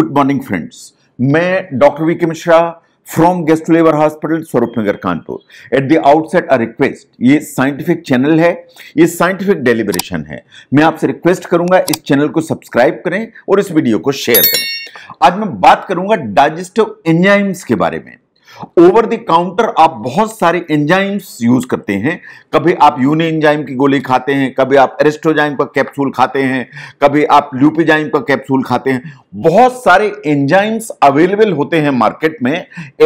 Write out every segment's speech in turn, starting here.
good morning friends मैं doctor V K Mishra from gastro लेबर hospital Swaroop Nagar Kanpur at the outset a request ये scientific channel है ये scientific deliberation है मैं आपसे रिक्वेस्ट करूंगा इस चैनल को सब्सक्राइब करें और इस वीडियो को शेयर करें आज मैं बात करूंगा डाइजेस्टिव एंजाइम्स के बारे में ओवर द काउंटर आप बहुत सारे एंजाइम्स यूज करते हैं कभी आप यूनि एंजाइम की गोली खाते हैं कभी आप एरेस्टोजाइम का कैप्सूल खाते हैं कभी आप ल्यूपिजाइम का कैप्सूल खाते हैं बहुत सारे एंजाइम्स अवेलेबल होते हैं मार्केट में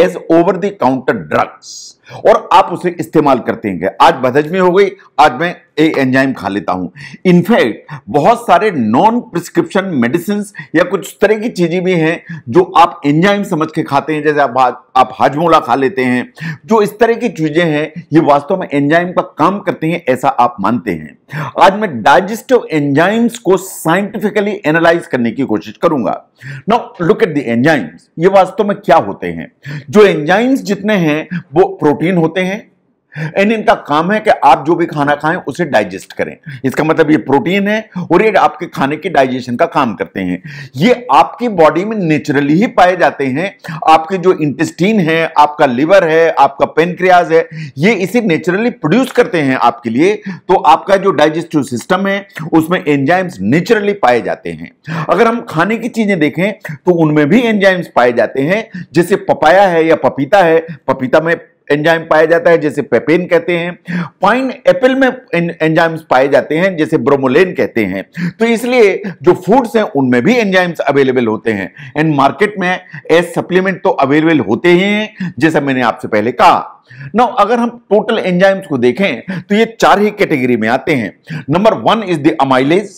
as over the counter drugs और आप उसे इस्तेमाल करते हैं आज बदहज में हो गई आज मैं ए एंजाइम खा लेता हूं इनफैक्ट बहुत सारे नॉन प्रिस्क्रिप्शन मेडिसिन या कुछ तरह की चीजें भी हैं जो आप एंजाइम समझ के खाते हैं जैसे आप आप हाजमोला खा लेते हैं जो इस तरह की चीजें हैं ये वास्तव में एंजाइम का काम करते हैं ऐसा आप मानते हैं आज मैं डाइजेस्टिव एंजाइम्स को साइंटिफिकली एनालाइज करने की कोशिश करूंगा now look at the enzymes ये वास्तव में क्या होते हैं जो एंजाइम्स जितने हैं वो प्रोटीन होते हैं एंड इनका काम है कि आप जो भी खाना खाएं उसे डाइजेस्ट करें इसका मतलब ये प्रोटीन है और ये आपके खाने के डाइजेशन का काम करते हैं ये आपकी बॉडी में नेचुरली ही पाए जाते हैं आपके जो इंटेस्टीन है आपका लिवर है आपका पेनक्रियाज है ये इसे नेचुरली प्रोड्यूस करते हैं आपके लिए तो आपका जो डाइजेस्टिव सिस्टम है उसमें एंजाइम्स नेचुरली पाए जाते हैं अगर हम खाने की चीजें देखें तो उनमें भी एंजाइम्स पाए जाते हैं जैसे पपाया है या पपीता है पपीता में एंजाइम पाया जाता है जैसे पेपेन कहते हैं पाइन एप्पल में एंजाइम्स पाए जाते हैं जैसे ब्रोमोलेन कहते हैं तो इसलिए जो फूड्स हैं उनमें भी एंजाइम्स अवेलेबल होते हैं एंड मार्केट में एज सप्लीमेंट तो अवेलेबल होते ही हैं जैसा मैंने आपसे पहले कहा Now, अगर हम टोटल एंजाइम्स को देखें तो ये चार ही कैटेगरी में आते हैं number one is the amylase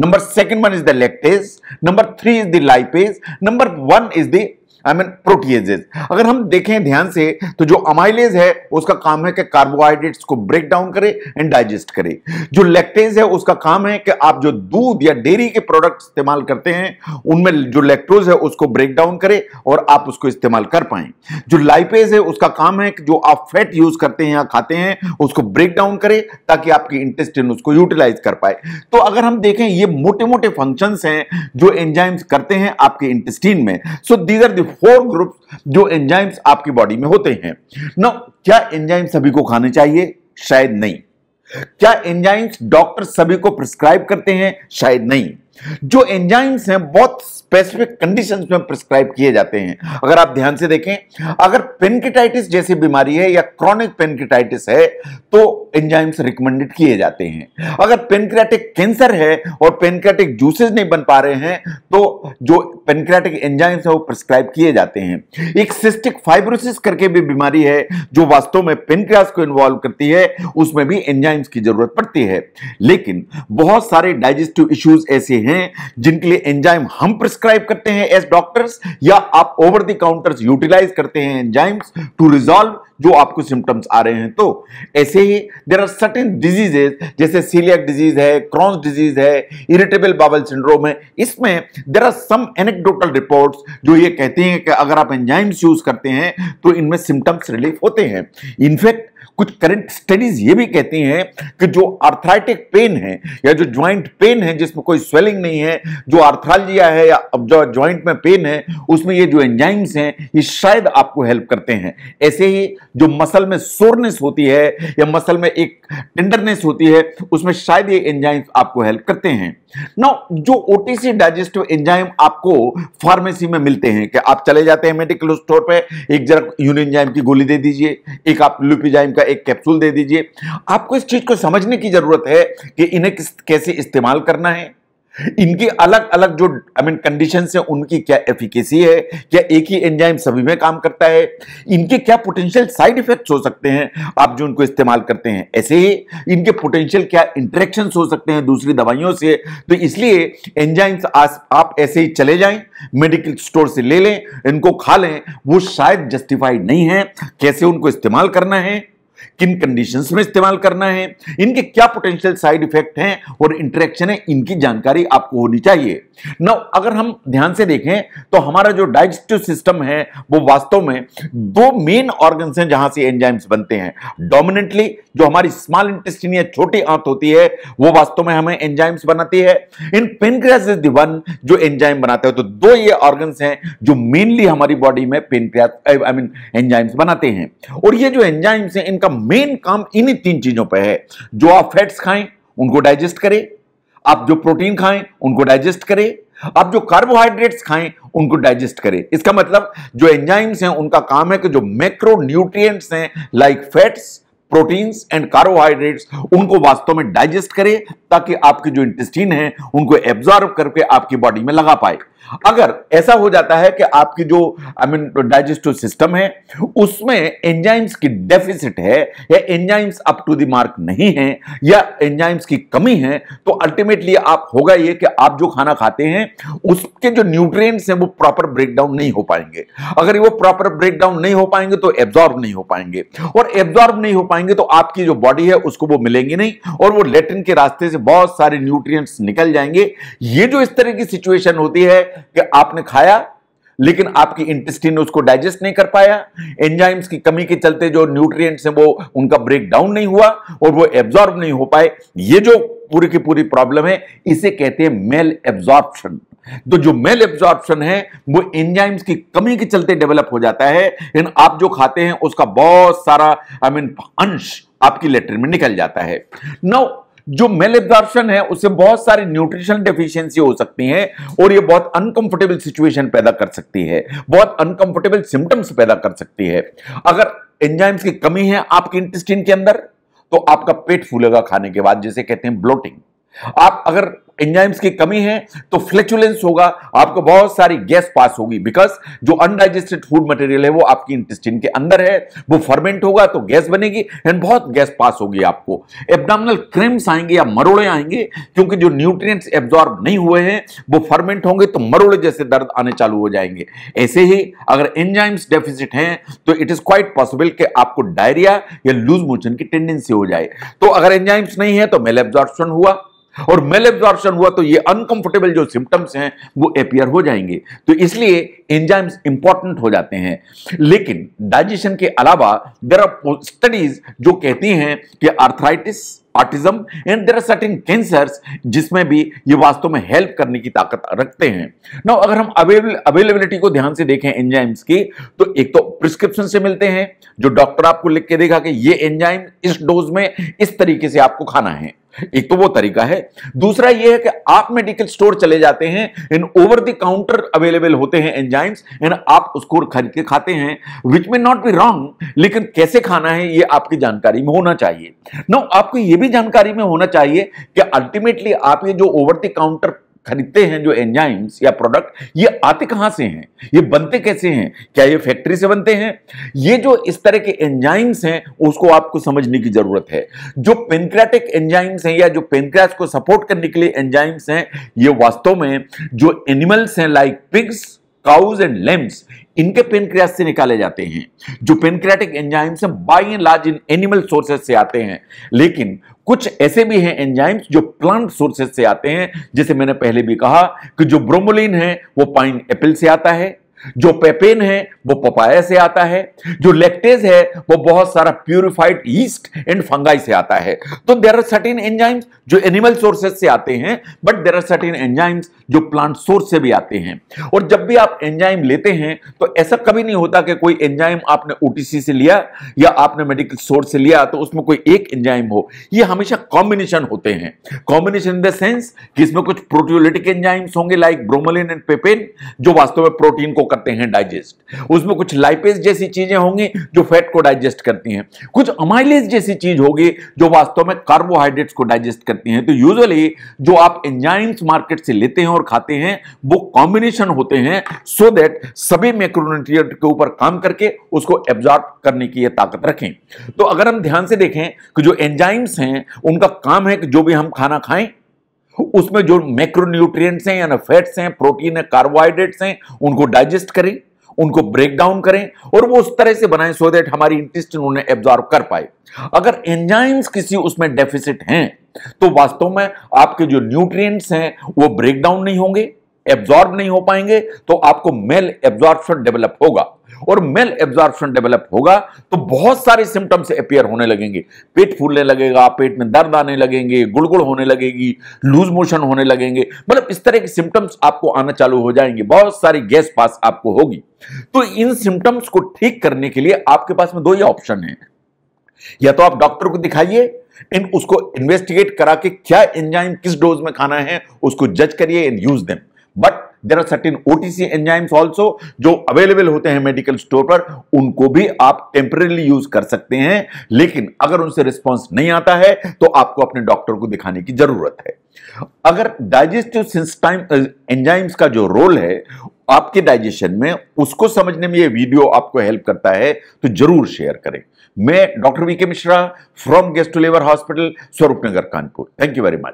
number second one is the lactase number three is the lipase number one is the I mean proteases अगर हम देखें ध्यान से तो जो अमाइलेज है उसका काम है कि कार्बोहाइड्रेट्स को ब्रेक डाउन करे एंड डाइजेस्ट करे जो लेक्टेज है उसका काम है कि आप जो दूध या डेयरी के प्रोडक्ट इस्तेमाल करते हैं उनमें जो लैक्टोज है उसको ब्रेक डाउन करे और आप उसको इस्तेमाल कर पाए जो लाइपेज है उसका काम है कि जो आप फैट यूज करते हैं या खाते हैं उसको ब्रेक डाउन करे ताकि आपकी इंटेस्टिन उसको यूटिलाइज कर पाए तो अगर हम देखें ये मोटे मोटे फंक्शंस हैं जो एंजाइम्स करते हैं आपके इंटेस्टिन में so these are the four groups जो एंजाइम्स आपकी बॉडी में होते हैं ना क्या एंजाइम सभी को खाने चाहिए शायद नहीं क्या एंजाइम्स डॉक्टर सभी को प्रिस्क्राइब करते हैं शायद नहीं जो एंजाइम्स हैं बहुत स्पेसिफिक कंडीशंस में प्रिस्क्राइब किए जाते हैं अगर आप ध्यान से देखें अगर पेनकेटाइटिस जैसी बीमारी है या क्रॉनिक पेनकेटाइटिस है तो एंजाइम्स रिकमेंडेड किए जाते हैं अगर पेनक्रेटिक कैंसर है और पेनक्रेटिक जूसेज नहीं बन पा रहे हैं तो जो पेनक्रेटिक एंजाइम्स है वो प्रिस्क्राइब किए जाते हैं एक सिस्टिक फाइब्रोसिस करके भी बीमारी है जो वास्तव में पेनक्रियास को इन्वॉल्व करती है उसमें भी एंजाइम्स की जरूरत पड़ती है लेकिन बहुत सारे डाइजेस्टिव इश्यूज ऐसे हैं जिनके लिए एंजाइम हम प्रिस्क्राइब प्रिस्क्राइब करते हैं एज डॉक्टर्स या आप ओवर द काउंटर्स यूटिलाइज करते हैं एंजाइम्स टू रिजॉल्व जो आपको सिम्टम्स आ रहे हैं तो ऐसे ही देर आर सर्टेन डिजीजेज जैसे सीलियक डिजीज है क्रॉन्स डिजीज है इरिटेबल बाबल सिंड्रोम है इसमें there are some anecdotal reports जो ये कहते हैं कि अगर आप एंजाइम्स यूज करते हैं तो इनमें सिम्टम्स रिलीफ होते हैं इनफैक्ट कुछ करंट स्टडीज ये भी कहती हैं कि जो आर्थराइटिक पेन है या जो ज्वाइंट पेन है जिसमें कोई स्वेलिंग नहीं है जो आर्थ्रालजिया है या अब जो ज्वाइंट में पेन है उसमें ये जो एंजाइम्स हैं ये शायद आपको हेल्प करते हैं ऐसे ही जो मसल में सोरनेस होती है या मसल में एक टेंडरनेस होती है उसमें शायद ये एंजाइम्स आपको हेल्प करते हैं Now, जो ओटीसी डाइजेस्टिव एंजाइम आपको फार्मेसी में मिलते हैं कि आप चले जाते हैं मेडिकल स्टोर पे एक जरा यूनिनजाइम की गोली दे दीजिए एक आप लुपिजाइम का एक कैप्सूल दे दीजिए आपको इस चीज को समझने की जरूरत है कि इन्हें कैसे इस्तेमाल करना है इनकी अलग अलग जो आई मीन कंडीशन है उनकी क्या एफिकेसी है क्या एक ही एंजाइम सभी में काम करता है इनके क्या पोटेंशियल साइड इफेक्ट्स हो सकते हैं आप जो इनको इस्तेमाल करते हैं ऐसे ही इनके पोटेंशियल क्या इंटरेक्शन हो सकते हैं दूसरी दवाइयों से तो इसलिए एंजाइम्स आप ऐसे ही चले जाएं मेडिकल स्टोर से ले लें इनको खा लें वो शायद जस्टिफाइड नहीं है कैसे उनको इस्तेमाल करना है किन कंडीशंस में इस्तेमाल करना है इनके क्या पोटेंशियल साइड इफेक्ट हैं और इंटरेक्शन है इनकी जानकारी आपको होनी चाहिए नौ अगर हम ध्यान से देखें तो हमारा जो डाइजेस्टिव सिस्टम है वो वास्तव में दो मेन ऑर्गन हैं जहां से एंजाइम्स बनते हैं डोमिनेंटली जो हमारी स्मॉल इंटेस्टिन या छोटी आंत होती है वो वास्तव में हमें एंजाइम्स बनाती है इन पेनक्रियास इज वन जो एंजाइम बनाते हैं तो दो ये ऑर्गन हैं जो मेनली हमारी बॉडी में पेनक्रियास आई मीन एंजाइम्स बनाते हैं और ये जो एंजाइम्स हैं इनका मेन काम इन्हीं तीन चीजों पर है जो आप फैट्स खाएं उनको डाइजेस्ट करें आप जो प्रोटीन खाएं उनको डाइजेस्ट करें आप जो कार्बोहाइड्रेट्स खाएं उनको डाइजेस्ट करें इसका मतलब जो एंजाइम्स हैं उनका काम है कि जो मैक्रो न्यूट्रिएंट्स हैं like fats proteins and carbohydrates उनको वास्तव में डाइजेस्ट करें ताकि आपके जो इंटेस्टीन है उनको एब्जॉर्व करके आपकी बॉडी में लगा पाए अगर ऐसा हो जाता है कि आपकी जो आई मीन डाइजेस्टिव सिस्टम है उसमें एंजाइम्स की डेफिसिट है या enzymes up to the mark नहीं है या एंजाइम्स की कमी है तो अल्टीमेटली आप होगा ये कि आप जो खाना खाते हैं उसके जो न्यूट्रिएंट्स हैं वो प्रॉपर ब्रेकडाउन नहीं हो पाएंगे अगर वो प्रॉपर ब्रेकडाउन नहीं हो पाएंगे तो एब्जॉर्ब नहीं हो पाएंगे और एब्जॉर्ब नहीं हो पाएंगे तो आपकी जो बॉडी है उसको वो मिलेंगे नहीं और वो लेटिन के रास्ते से बहुत सारे न्यूट्रिएंट्स निकल जाएंगे ये जो इस तरह की सिचुएशन होती है कि आपने खाया लेकिन आपकी इंटेस्टिन उसको डाइजेस्ट नहीं कर पाया एंजाइम्स की कमी के चलते जो न्यूट्रिएंट्स हैं वो उनका ब्रेक डाउन नहीं हुआ और वो एब्जॉर्ब नहीं हो पाए ये जो पूरी की पूरी प्रॉब्लम है इसे कहते हैं मेल एब्जॉर्प्शन तो जो मेल एब्जॉर्प्शन है वो एंजाइम्स की कमी के चलते डेवलप हो जाता है इन आप जो खाते हैं उसका बहुत सारा आई I मीन mean, अंश आपकी लेटर में निकल जाता है नौ जो मेल एब्जॉर्प्शन है उससे बहुत सारी न्यूट्रिशन डेफिशिएंसी हो सकती है और ये बहुत अनकंफर्टेबल सिचुएशन पैदा कर सकती है बहुत अनकंफर्टेबल सिम्टम्स पैदा कर सकती है अगर एंजाइम्स की कमी है आपके इंटेस्टिन के अंदर तो आपका पेट फूलेगा खाने के बाद जिसे कहते हैं ब्लोटिंग आप अगर एंजाइम्स की कमी है तो फ्लेचुलेंस होगा आपको बहुत सारी गैस पास होगी बिकॉज जो अनडाइजेस्टेड फूड मटेरियल है वो आपकी इंटेस्टिन के अंदर है वो फर्मेंट होगा तो गैस बनेगी एंड बहुत गैस पास होगी आपको एबडामिनल क्रिम्स आएंगे या मरोड़े आएंगे क्योंकि जो न्यूट्रिएंट्स एब्जॉर्ब नहीं हुए हैं वो फर्मेंट होंगे तो मरोड़े जैसे दर्द आने चालू हो जाएंगे ऐसे ही अगर एंजाइम्स डेफिसिट हैं तो इट इज क्वाइट पॉसिबल कि आपको डायरिया या लूज मोशन की टेंडेंसी हो जाए तो अगर एंजाइम्स नहीं है तो मेल एब्जॉर्बन हुआ और मेल एब्जॉर्प्शन हुआ तो ये अनकंफर्टेबल जो सिम्टम्स हैं वो अपियर हो जाएंगे तो इसलिए एंजाइम्स इंपॉर्टेंट हो जाते हैं लेकिन डाइजेशन के अलावा देर आर स्टडीज जो कहती हैं कि arthritis autism and there are certain cancers जिसमें भी ये वास्तव में हेल्प करने की ताकत रखते हैं ना अगर हम अवेलेबिलिटी अवेलेबिलिटी को ध्यान से देखें एंजाइम्स की तो एक तो प्रिस्क्रिप्शन से मिलते हैं जो डॉक्टर आपको लिख के देगा कि ये एंजाइम इस डोज में इस तरीके से आपको खाना है एक तो वो तरीका है दूसरा ये है कि आप मेडिकल स्टोर चले जाते हैं इन ओवर द काउंटर अवेलेबल होते हैं एंजाइम्स एंड आप उसको खरीद के खाते हैं विच में नॉट बी रॉन्ग लेकिन कैसे खाना है ये आपकी जानकारी में होना चाहिए नो आपको ये भी जानकारी में होना चाहिए कि अल्टीमेटली आप ये जो ओवर द काउंटर खरीदते हैं जो एंजाइम्स या प्रोडक्ट ये आते कहां से हैं ये बनते कैसे हैं क्या ये फैक्ट्री से बनते हैं ये जो इस तरह के एंजाइम्स हैं उसको आपको समझने की जरूरत है जो पेंक्रेटिक एंजाइम्स हैं या जो पेनक्रास को सपोर्ट करने के लिए एंजाइम्स हैं ये वास्तव में जो एनिमल्स हैं like pigs cows and lambs इनके पेनक्रियास से निकाले जाते हैं जो पेनक्रियाटिक एंजाइम्स हैं बाई एंड लार्ज इन एनिमल सोर्सेस से आते हैं लेकिन कुछ ऐसे भी हैं एंजाइम्स जो प्लांट सोर्सेस से आते हैं जैसे मैंने पहले भी कहा कि जो ब्रोमोलिन है वो पाइन एप्पल से आता है जो पेपेन है वो पपाया से आता है जो लेक्टेज है वो बहुत सारा प्यूरिफाइड ईस्ट एंड फंगाई से आता है तो देर आर सर्टिन एंजाइम्स जो एनिमल सोर्सेस से आते हैं but there are certain enzymes जो प्लांट सोर्स से भी आते हैं और जब भी आप एंजाइम लेते हैं तो ऐसा कभी नहीं होता कि कोई एंजाइम आपने ओ से लिया या आपने मेडिकल सोर्स से लिया तो उसमें कोई एक एंजाइम हो ये हमेशा कॉम्बिनेशन होते हैं कॉम्बिनेशन इन द सेंस कि इसमें कुछ प्रोटियोलिटिक एंजाइम्स होंगे लाइक ब्रोमोलिन एंड पेपेन जो वास्तव में प्रोटीन को करते हैं डाइजेस्ट उसमें कुछ लाइपेज जैसी चीजें होंगी जो फैट को डाइजेस्ट करती हैं कुछ अमाइलेज जैसी चीज होगी जो वास्तव में कार्बोहाइड्रेट्स को डाइजेस्ट करती हैं तो यूजुअली जो आप एंजाइम्स मार्केट से लेते हैं और खाते हैं वो कॉम्बिनेशन होते हैं सो so दैट सभी मैक्रोन्यूट्रिएंट के ऊपर काम करके उसको एब्जॉर्ब करने की यह ताकत रखें तो अगर हम ध्यान से देखें कि जो एंजाइम्स हैं उनका काम है कि जो भी हम खाना खाएं उसमें जो मैक्रोन्यूट्रिएंट्स हैं यानी फैट्स हैं प्रोटीन है कार्बोहाइड्रेट्स हैं उनको डाइजेस्ट करें उनको ब्रेक डाउन करें और वो उस तरह से बनाएं सो देट हमारी इंटेस्टिन उन्हें एब्जॉर्व कर पाए अगर एंजाइम्स किसी उसमें डेफिसिट हैं तो वास्तव में आपके जो न्यूट्रिएंट्स हैं वो ब्रेक डाउन नहीं होंगे एब्जॉर्ब नहीं हो पाएंगे तो आपको मेल एब्जॉर्बन डेवलप होगा और मेल एब्जॉर्बन डेवलप होगा तो बहुत सारे सिम्टम्स अपियर होने लगेंगे पेट फूलने लगेगा पेट में दर्द आने लगेंगे गुड़गुड़ होने लगेगी लूज मोशन होने लगेंगे मतलब इस तरह के सिम्टम्स आपको आना चालू हो जाएंगे बहुत सारी गैस पास आपको होगी तो इन सिम्टम्स को ठीक करने के लिए आपके पास में दो ही ऑप्शन है या तो आप डॉक्टर को दिखाइए इन उसको इन्वेस्टिगेट करा के क्या एंजाइम किस डोज में खाना है उसको जज करिए and use them but there are certain OTC enzymes also जो अवेलेबल होते हैं मेडिकल स्टोर पर उनको भी आप टेम्परेली यूज कर सकते हैं लेकिन अगर उनसे रिस्पॉन्स नहीं आता है तो आपको अपने डॉक्टर को दिखाने की जरूरत है अगर डाइजेस्टिव सिस्टाइम एंजाइम्स का जो रोल है आपके डाइजेशन में उसको समझने में ये वीडियो आपको हेल्प करता है तो जरूर शेयर करें मैं doctor V K Mishra from gastro लेबर hospital Swaroop Nagar Kanpur thank you very much